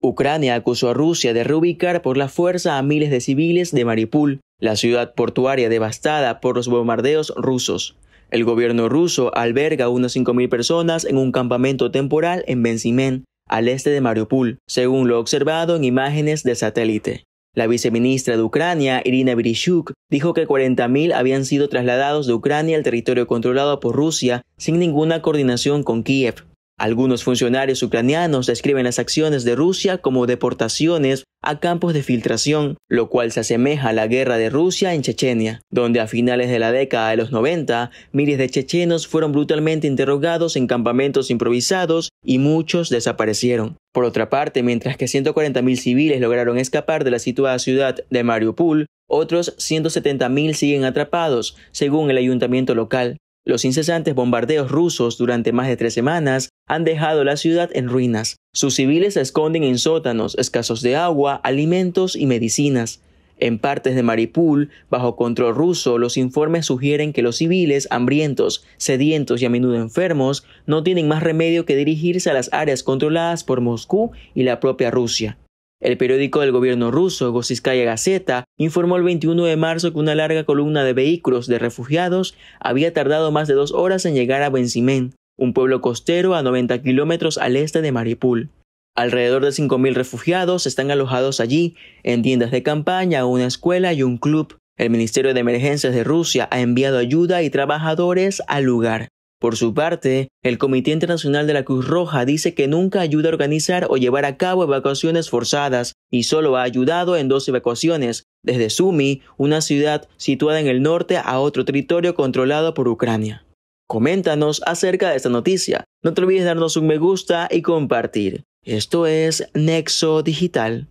Ucrania acusó a Rusia de reubicar por la fuerza a miles de civiles de Mariupol, la ciudad portuaria devastada por los bombardeos rusos. El gobierno ruso alberga a unas 5.000 personas en un campamento temporal en Benzimen, al este de Mariupol, según lo observado en imágenes de satélite. La viceministra de Ucrania, Irina Birishuk, dijo que 40.000 habían sido trasladados de Ucrania al territorio controlado por Rusia sin ninguna coordinación con Kiev. Algunos funcionarios ucranianos describen las acciones de Rusia como deportaciones a campos de filtración, lo cual se asemeja a la guerra de Rusia en Chechenia, donde a finales de la década de los 90 miles de chechenos fueron brutalmente interrogados en campamentos improvisados y muchos desaparecieron. Por otra parte, mientras que 140.000 civiles lograron escapar de la situada ciudad de Mariupol, otros 170.000 siguen atrapados, según el ayuntamiento local. Los incesantes bombardeos rusos durante más de tres semanas han dejado la ciudad en ruinas. Sus civiles se esconden en sótanos, escasos de agua, alimentos y medicinas. En partes de Maripul, bajo control ruso, los informes sugieren que los civiles, hambrientos, sedientos y a menudo enfermos, no tienen más remedio que dirigirse a las áreas controladas por Moscú y la propia Rusia. El periódico del gobierno ruso, Gosiskaya Gazeta, informó el 21 de marzo que una larga columna de vehículos de refugiados había tardado más de dos horas en llegar a Benzimén, un pueblo costero a 90 kilómetros al este de Mariupol. Alrededor de 5.000 refugiados están alojados allí, en tiendas de campaña, una escuela y un club. El Ministerio de Emergencias de Rusia ha enviado ayuda y trabajadores al lugar. Por su parte, el Comité Internacional de la Cruz Roja dice que nunca ayuda a organizar o llevar a cabo evacuaciones forzadas y solo ha ayudado en dos evacuaciones, desde Sumi, una ciudad situada en el norte, a otro territorio controlado por Ucrania. Coméntanos acerca de esta noticia. No te olvides darnos un me gusta y compartir. Esto es Nexo Digital.